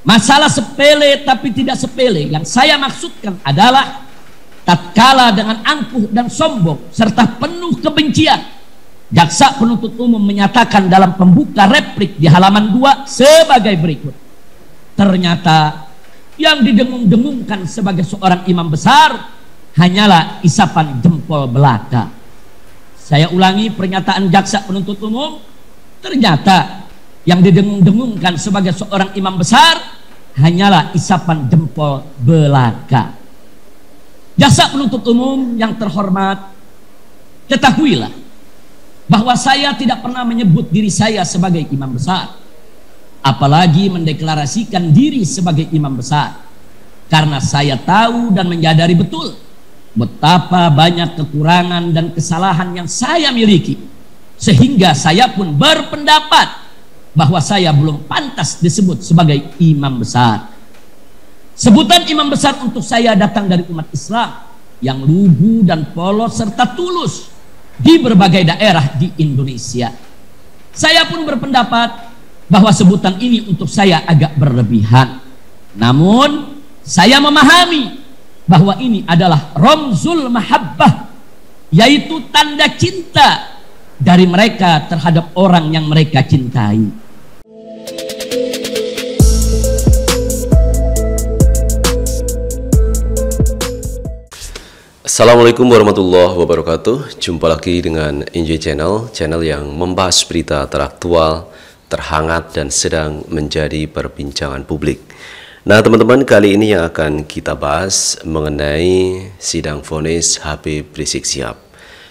Masalah sepele tapi tidak sepele yang saya maksudkan adalah tatkala dengan angkuh dan sombong serta penuh kebencian jaksa penuntut umum menyatakan dalam pembuka replik di halaman 2 sebagai berikut ternyata yang didengung-dengungkan sebagai seorang imam besar hanyalah isapan jempol belaka saya ulangi pernyataan jaksa penuntut umum ternyata yang didengung-dengungkan sebagai seorang imam besar hanyalah isapan jempol belaka. Jasa penuntut umum yang terhormat, ketahuilah bahwa saya tidak pernah menyebut diri saya sebagai imam besar, apalagi mendeklarasikan diri sebagai imam besar, karena saya tahu dan menyadari betul betapa banyak kekurangan dan kesalahan yang saya miliki, sehingga saya pun berpendapat bahwa saya belum pantas disebut sebagai imam besar. Sebutan imam besar untuk saya datang dari umat Islam yang lugu dan polos serta tulus di berbagai daerah di Indonesia. Saya pun berpendapat bahwa sebutan ini untuk saya agak berlebihan. Namun saya memahami bahwa ini adalah romzul mahabbah yaitu tanda cinta dari mereka terhadap orang yang mereka cintai. Assalamualaikum warahmatullahi wabarakatuh. Jumpa lagi dengan NJ Channel, channel yang membahas berita teraktual, terhangat dan sedang menjadi perbincangan publik. Nah, teman-teman, kali ini yang akan kita bahas mengenai sidang vonis HP Rizik siap.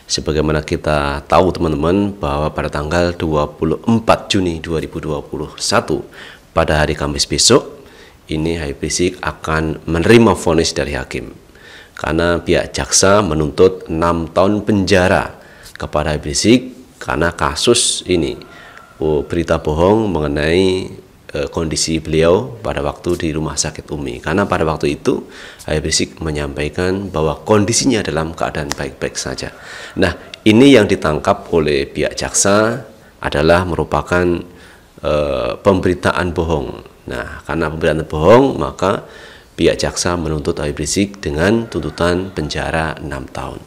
Sebagaimana kita tahu teman-teman bahwa pada tanggal 24 Juni 2021 pada hari Kamis besok ini Habib Rizik akan menerima vonis dari hakim karena pihak jaksa menuntut 6 tahun penjara kepada Rizik karena kasus ini oh, berita bohong mengenai eh, kondisi beliau pada waktu di rumah sakit Umi karena pada waktu itu Habib Rizik menyampaikan bahwa kondisinya dalam keadaan baik-baik saja. Nah, ini yang ditangkap oleh pihak jaksa adalah merupakan eh, pemberitaan bohong. Nah, karena pemberitaan bohong, maka pihak jaksa menuntut Habib Rizik dengan tuntutan penjara 6 tahun.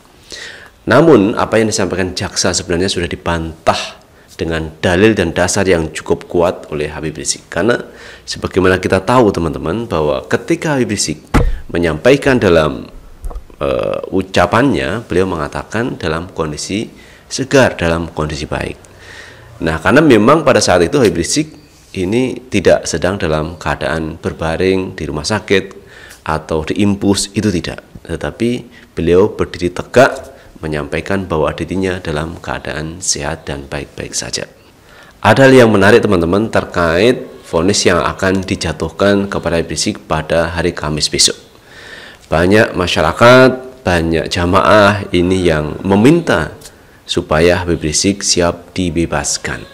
Namun, apa yang disampaikan jaksa sebenarnya sudah dibantah dengan dalil dan dasar yang cukup kuat oleh Habib Rizik. Karena sebagaimana kita tahu teman-teman bahwa ketika Habib Rizik menyampaikan dalam uh, ucapannya, beliau mengatakan dalam kondisi segar, dalam kondisi baik. Nah, karena memang pada saat itu Habib Rizik ini tidak sedang dalam keadaan berbaring di rumah sakit atau diimpus itu tidak tetapi beliau berdiri tegak menyampaikan bahwa dirinya dalam keadaan sehat dan baik-baik saja ada yang menarik teman-teman terkait vonis yang akan dijatuhkan kepada bisik pada hari Kamis besok banyak masyarakat banyak jamaah ini yang meminta supaya Habib Rizik siap dibebaskan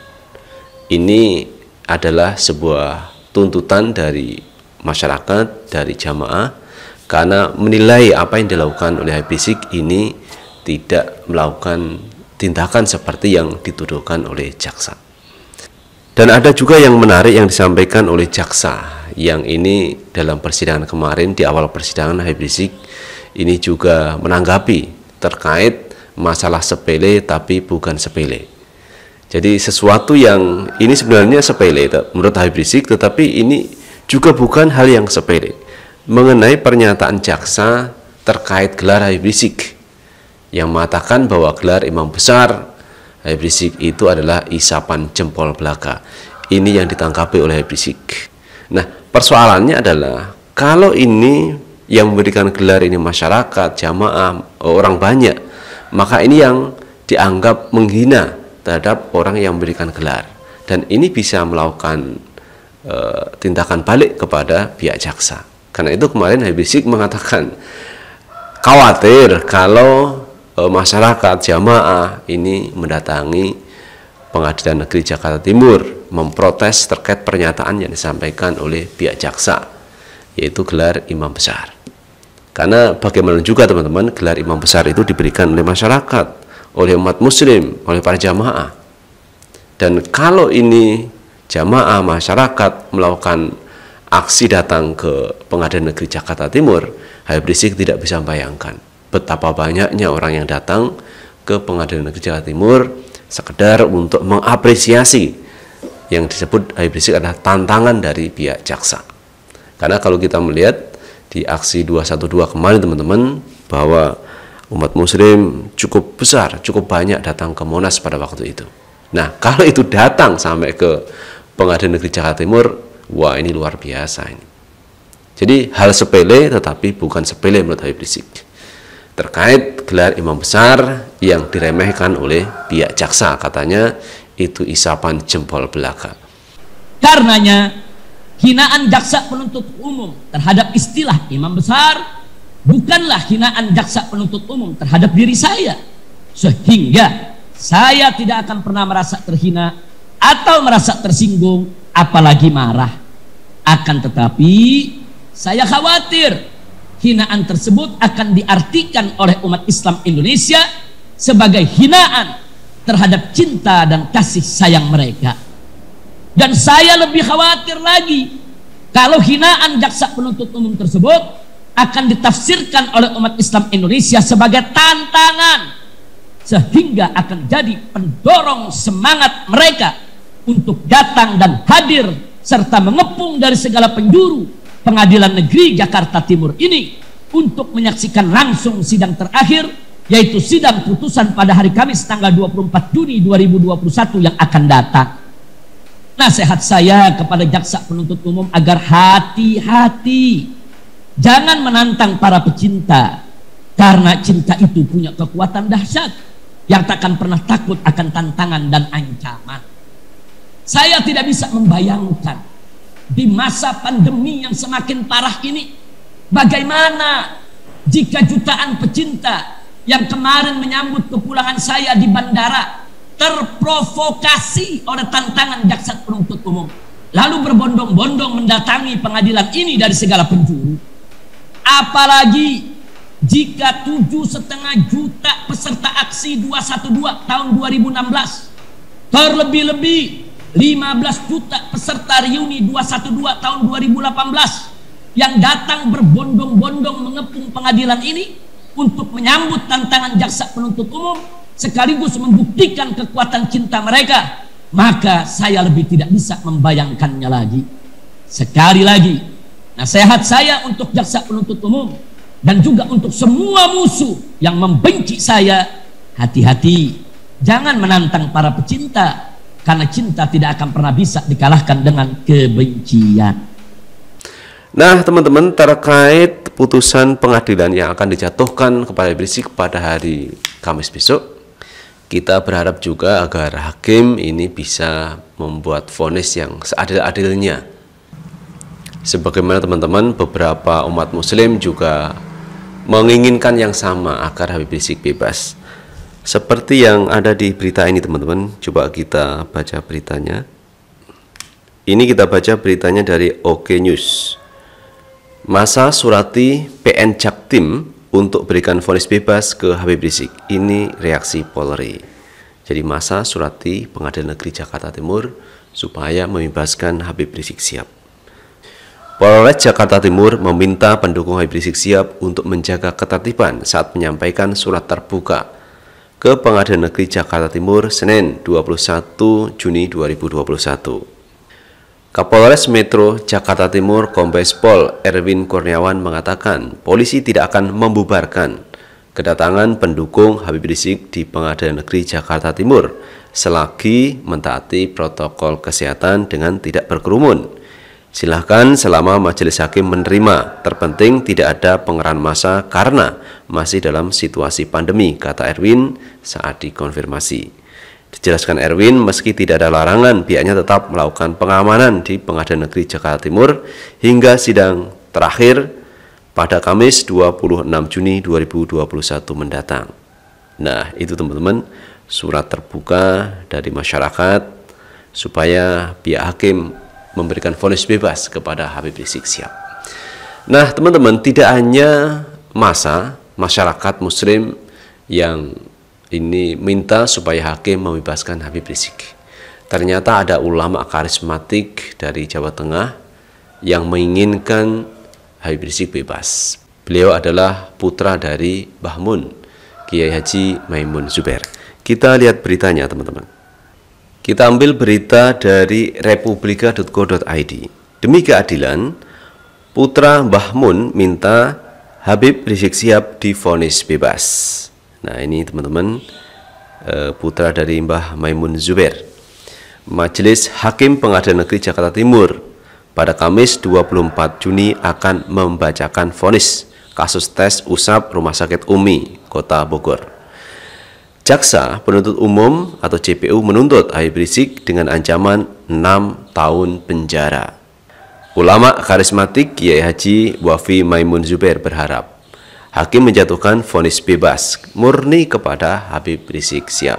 ini adalah sebuah tuntutan dari masyarakat, dari jamaah karena menilai apa yang dilakukan oleh Habib ini tidak melakukan tindakan seperti yang dituduhkan oleh jaksa. Dan ada juga yang menarik yang disampaikan oleh jaksa yang ini dalam persidangan kemarin di awal persidangan Habib ini juga menanggapi terkait masalah sepele tapi bukan sepele. Jadi sesuatu yang ini sebenarnya sepele menurut Habib Rizik tetapi ini juga bukan hal yang sepele mengenai pernyataan jaksa terkait gelar Habib Rizik yang mengatakan bahwa gelar imam besar Habib Rizik itu adalah isapan jempol belaka. Ini yang ditangkapi oleh Habib Rizik. Nah, persoalannya adalah kalau ini yang memberikan gelar ini masyarakat, jamaah, orang banyak, maka ini yang dianggap menghina terhadap orang yang memberikan gelar. Dan ini bisa melakukan e, tindakan balik kepada pihak jaksa. Karena itu kemarin Habib Rizik mengatakan khawatir kalau e, masyarakat jamaah ini mendatangi Pengadilan Negeri Jakarta Timur memprotes terkait pernyataan yang disampaikan oleh pihak jaksa yaitu gelar imam besar. Karena bagaimana juga teman-teman gelar imam besar itu diberikan oleh masyarakat, oleh umat muslim, oleh para jamaah. Dan kalau ini jamaah masyarakat melakukan aksi datang ke Pengadilan Negeri Jakarta Timur, Habib Rizik tidak bisa membayangkan betapa banyaknya orang yang datang ke Pengadilan Negeri Jakarta Timur sekedar untuk mengapresiasi yang disebut Habib Rizik adalah tantangan dari pihak jaksa. Karena kalau kita melihat di aksi 212 kemarin teman-teman bahwa umat muslim cukup besar, cukup banyak datang ke Monas pada waktu itu. Nah, kalau itu datang sampai ke Pengadilan Negeri Jakarta Timur, wah ini luar biasa ini. Jadi hal sepele tetapi bukan sepele menurut Habib Rizik. Terkait gelar imam besar yang diremehkan oleh pihak jaksa katanya itu isapan jempol belaka. Karenanya hinaan jaksa penuntut umum terhadap istilah imam besar bukanlah hinaan jaksa penuntut umum terhadap diri saya sehingga saya tidak akan pernah merasa terhina atau merasa tersinggung, apalagi marah. Akan tetapi, saya khawatir hinaan tersebut akan diartikan oleh umat Islam Indonesia sebagai hinaan terhadap cinta dan kasih sayang mereka. Dan saya lebih khawatir lagi kalau hinaan jaksa penuntut umum tersebut akan ditafsirkan oleh umat Islam Indonesia sebagai tantangan sehingga akan jadi pendorong semangat mereka untuk datang dan hadir serta mengepung dari segala penjuru pengadilan negeri Jakarta Timur ini untuk menyaksikan langsung sidang terakhir yaitu sidang putusan pada hari Kamis tanggal 24 Juni 2021 yang akan datang. Nasihat saya kepada jaksa penuntut umum agar hati-hati. Jangan menantang para pecinta karena cinta itu punya kekuatan dahsyat yang takkan pernah takut akan tantangan dan ancaman. Saya tidak bisa membayangkan di masa pandemi yang semakin parah ini bagaimana jika jutaan pecinta yang kemarin menyambut kepulangan saya di bandara terprovokasi oleh tantangan jaksa penuntut umum lalu berbondong-bondong mendatangi pengadilan ini dari segala penjuru apalagi jika tujuh setengah juta peserta aksi 212 tahun 2016 terlebih-lebih 15 juta peserta reuni 212 tahun 2018 yang datang berbondong-bondong mengepung pengadilan ini untuk menyambut tantangan jaksa penuntut umum sekaligus membuktikan kekuatan cinta mereka maka saya lebih tidak bisa membayangkannya lagi sekali lagi nasihat saya untuk jaksa penuntut umum dan juga untuk semua musuh yang membenci saya hati-hati jangan menantang para pecinta karena cinta tidak akan pernah bisa dikalahkan dengan kebencian. Nah, teman-teman, terkait putusan pengadilan yang akan dijatuhkan kepada Rizik pada hari Kamis besok, kita berharap juga agar hakim ini bisa membuat vonis yang seadil-adilnya. Sebagaimana teman-teman, beberapa umat muslim juga menginginkan yang sama agar Habib Rizik bebas. Seperti yang ada di berita ini teman-teman, coba kita baca beritanya. Ini kita baca beritanya dari OK News. Masa surati PN Jaktim untuk berikan vonis bebas ke Habib Rizik. Ini reaksi Polri. Jadi masa surati Pengadilan Negeri Jakarta Timur supaya membebaskan Habib Rizik siap. Polres Jakarta Timur meminta pendukung Habib Rizik siap untuk menjaga ketertiban saat menyampaikan surat terbuka ke Pengadilan Negeri Jakarta Timur Senin 21 Juni 2021. Kapolres Metro Jakarta Timur Kombes Pol Erwin Kurniawan mengatakan polisi tidak akan membubarkan kedatangan pendukung Habib Rizik di Pengadilan Negeri Jakarta Timur selagi mentaati protokol kesehatan dengan tidak berkerumun. Silahkan selama majelis hakim menerima, terpenting tidak ada pengerahan massa karena masih dalam situasi pandemi, kata Erwin saat dikonfirmasi. Dijelaskan Erwin, meski tidak ada larangan, pihaknya tetap melakukan pengamanan di Pengadilan Negeri Jakarta Timur hingga sidang terakhir pada Kamis 26 Juni 2021 mendatang. Nah, itu teman-teman surat terbuka dari masyarakat supaya pihak hakim memberikan vonis bebas kepada Habib Rizik Sihab. Nah, teman-teman, tidak hanya masa masyarakat muslim yang ini minta supaya hakim membebaskan Habib Rizik. Ternyata ada ulama karismatik dari Jawa Tengah yang menginginkan Habib Rizik bebas. Beliau adalah putra dari Bahmun, Kiai Haji Maimun Zubair. Kita lihat beritanya, teman-teman. Kita ambil berita dari republika.co.id. Demi keadilan, putra Mbah Mun minta Habib Rizik Sihab difonis bebas. Nah, ini teman-teman eh, putra dari Mbah Maimun Zuber. Majelis Hakim Pengadilan Negeri Jakarta Timur pada Kamis 24 Juni akan membacakan vonis kasus tes usap Rumah Sakit Umi, Kota Bogor. Jaksa penuntut umum atau JPU menuntut Habib Rizik dengan ancaman 6 tahun penjara. Ulama karismatik Kiai Haji Wafi Maimun Zubair berharap hakim menjatuhkan vonis bebas murni kepada Habib Rizik Siap.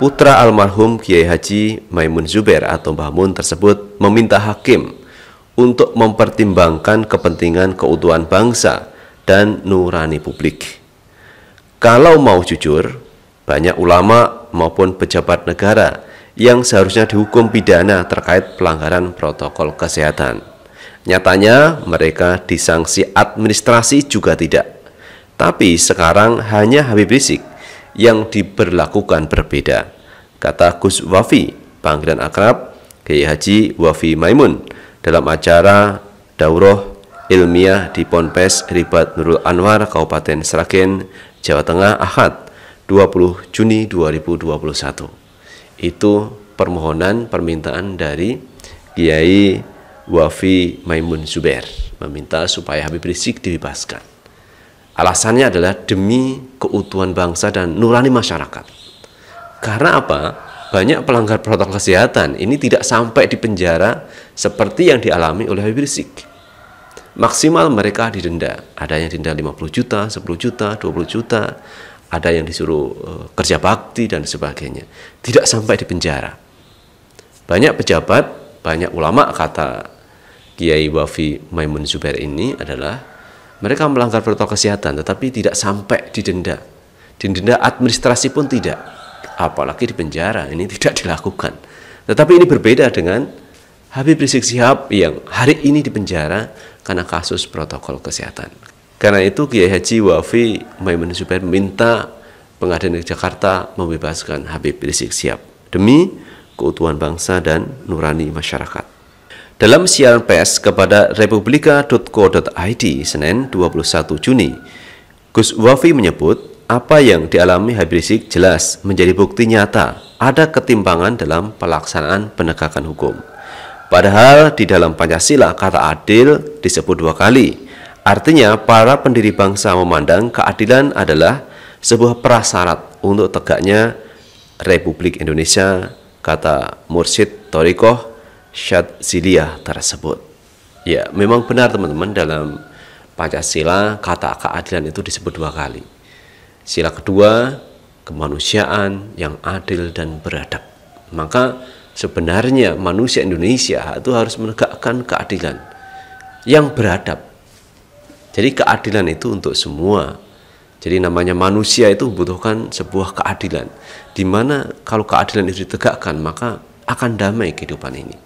Putra almarhum Kiai Haji Maimun Zubair atau Mbah Mun tersebut meminta hakim untuk mempertimbangkan kepentingan keutuhan bangsa dan nurani publik. Kalau mau jujur, banyak ulama maupun pejabat negara yang seharusnya dihukum pidana terkait pelanggaran protokol kesehatan. Nyatanya mereka disanksi administrasi juga tidak. Tapi sekarang hanya Habib Rizik yang diberlakukan berbeda. Kata Gus Wafi, panggilan akrab Kiai Haji Wafi Maimun dalam acara Dauroh Ilmiah di Ponpes Ribat Nurul Anwar Kabupaten Seragen, Jawa Tengah Ahad 20 Juni 2021. Itu permohonan permintaan dari Kiai Wafi Maimun Zubair meminta supaya Habib Rizik dibebaskan. Alasannya adalah demi keutuhan bangsa dan nurani masyarakat. Karena apa? Banyak pelanggar protokol kesehatan ini tidak sampai di penjara seperti yang dialami oleh Habib Rizik. Maksimal mereka didenda. Ada yang denda 50 juta, 10 juta, 20 juta, ada yang disuruh eh, kerja bakti dan sebagainya. Tidak sampai di penjara. Banyak pejabat, banyak ulama kata Kiai Wafi Maimun Zubair ini adalah mereka melanggar protokol kesehatan tetapi tidak sampai didenda. Didenda administrasi pun tidak. Apalagi di penjara, ini tidak dilakukan. Tetapi ini berbeda dengan Habib Rizik Sihab yang hari ini di penjara karena kasus protokol kesehatan. Karena itu Kiai Haji Wafi Maimun Zubair minta pengadilan Jakarta membebaskan Habib Rizik Siap demi keutuhan bangsa dan nurani masyarakat. Dalam siaran pers kepada republika.co.id Senin 21 Juni, Gus Wafi menyebut apa yang dialami Habib Rizik jelas menjadi bukti nyata ada ketimpangan dalam pelaksanaan penegakan hukum. Padahal di dalam Pancasila kata adil disebut dua kali, Artinya, para pendiri bangsa memandang keadilan adalah sebuah prasyarat untuk tegaknya Republik Indonesia, kata Mursyid Torikoh Ziliyah tersebut. Ya, memang benar teman-teman dalam Pancasila kata keadilan itu disebut dua kali. Sila kedua, kemanusiaan yang adil dan beradab. Maka sebenarnya manusia Indonesia itu harus menegakkan keadilan yang beradab jadi keadilan itu untuk semua. Jadi namanya manusia itu butuhkan sebuah keadilan. Di mana kalau keadilan itu ditegakkan maka akan damai kehidupan ini.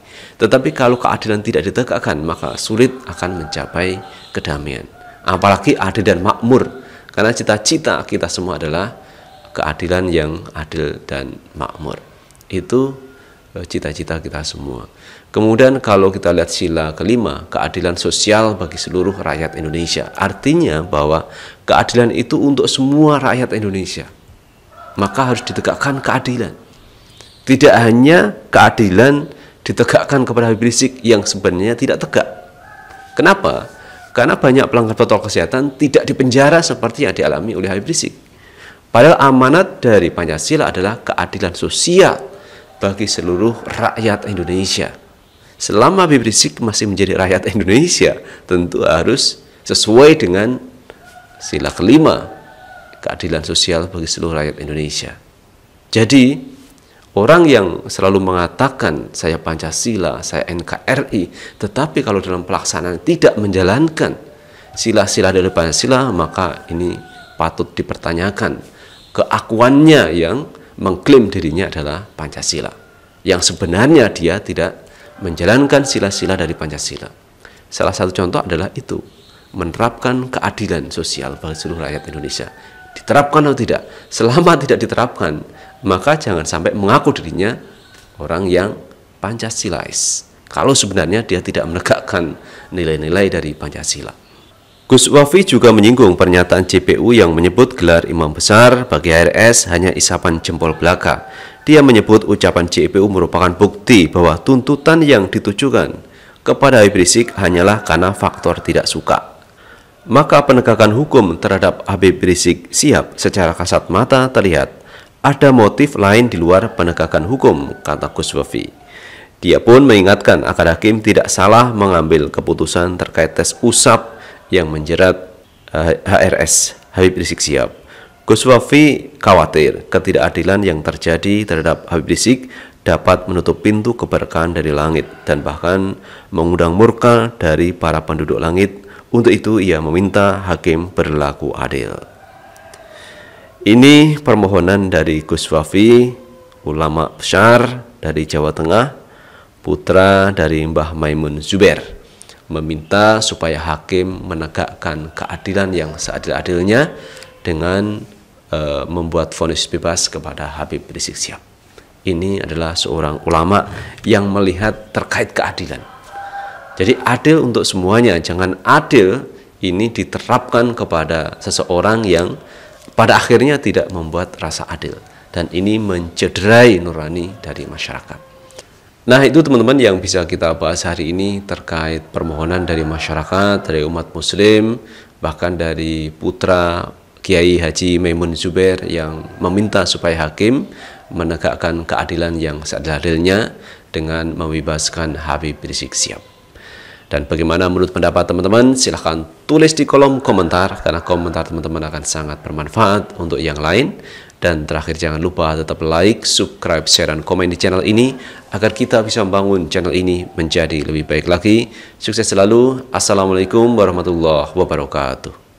Tetapi kalau keadilan tidak ditegakkan maka sulit akan mencapai kedamaian. Apalagi adil dan makmur. Karena cita-cita kita semua adalah keadilan yang adil dan makmur. Itu eh, cita-cita kita semua. Kemudian kalau kita lihat sila kelima, keadilan sosial bagi seluruh rakyat Indonesia. Artinya bahwa keadilan itu untuk semua rakyat Indonesia. Maka harus ditegakkan keadilan. Tidak hanya keadilan ditegakkan kepada Habib Rizik yang sebenarnya tidak tegak. Kenapa? Karena banyak pelanggar protokol kesehatan tidak dipenjara seperti yang dialami oleh Habib Rizik. Padahal amanat dari Pancasila adalah keadilan sosial bagi seluruh rakyat Indonesia. Selama Habib Rizik masih menjadi rakyat Indonesia, tentu harus sesuai dengan sila kelima keadilan sosial bagi seluruh rakyat Indonesia. Jadi, orang yang selalu mengatakan saya Pancasila, saya NKRI, tetapi kalau dalam pelaksanaan tidak menjalankan sila-sila dari Pancasila, maka ini patut dipertanyakan keakuannya yang mengklaim dirinya adalah Pancasila. Yang sebenarnya dia tidak menjalankan sila-sila dari Pancasila. Salah satu contoh adalah itu, menerapkan keadilan sosial bagi seluruh rakyat Indonesia. Diterapkan atau tidak? Selama tidak diterapkan, maka jangan sampai mengaku dirinya orang yang Pancasilais. Kalau sebenarnya dia tidak menegakkan nilai-nilai dari Pancasila. Gus Wafi juga menyinggung pernyataan JPU yang menyebut gelar imam besar bagi ARS hanya isapan jempol belaka dia menyebut ucapan JPU merupakan bukti bahwa tuntutan yang ditujukan kepada Habib Rizik hanyalah karena faktor tidak suka. Maka penegakan hukum terhadap Habib Rizik siap secara kasat mata terlihat ada motif lain di luar penegakan hukum, kata Gus Kuswafi. Dia pun mengingatkan agar hakim tidak salah mengambil keputusan terkait tes usap yang menjerat HRS eh, Habib Rizik siap. Gus Wafi khawatir ketidakadilan yang terjadi terhadap Habib Rizik dapat menutup pintu keberkahan dari langit dan bahkan mengundang murka dari para penduduk langit. Untuk itu ia meminta hakim berlaku adil. Ini permohonan dari Gus Wafi, ulama besar dari Jawa Tengah, putra dari Mbah Maimun Zuber, meminta supaya hakim menegakkan keadilan yang seadil-adilnya dengan uh, membuat vonis bebas kepada Habib Rizik Sihab. Ini adalah seorang ulama yang melihat terkait keadilan. Jadi adil untuk semuanya, jangan adil ini diterapkan kepada seseorang yang pada akhirnya tidak membuat rasa adil dan ini mencederai nurani dari masyarakat. Nah, itu teman-teman yang bisa kita bahas hari ini terkait permohonan dari masyarakat, dari umat muslim, bahkan dari putra Kiai Haji Maimun Zubair yang meminta supaya hakim menegakkan keadilan yang seadil-adilnya dengan membebaskan Habib Rizik Siap. Dan bagaimana menurut pendapat teman-teman? Silahkan tulis di kolom komentar karena komentar teman-teman akan sangat bermanfaat untuk yang lain. Dan terakhir jangan lupa tetap like, subscribe, share, dan komen di channel ini agar kita bisa membangun channel ini menjadi lebih baik lagi. Sukses selalu. Assalamualaikum warahmatullahi wabarakatuh.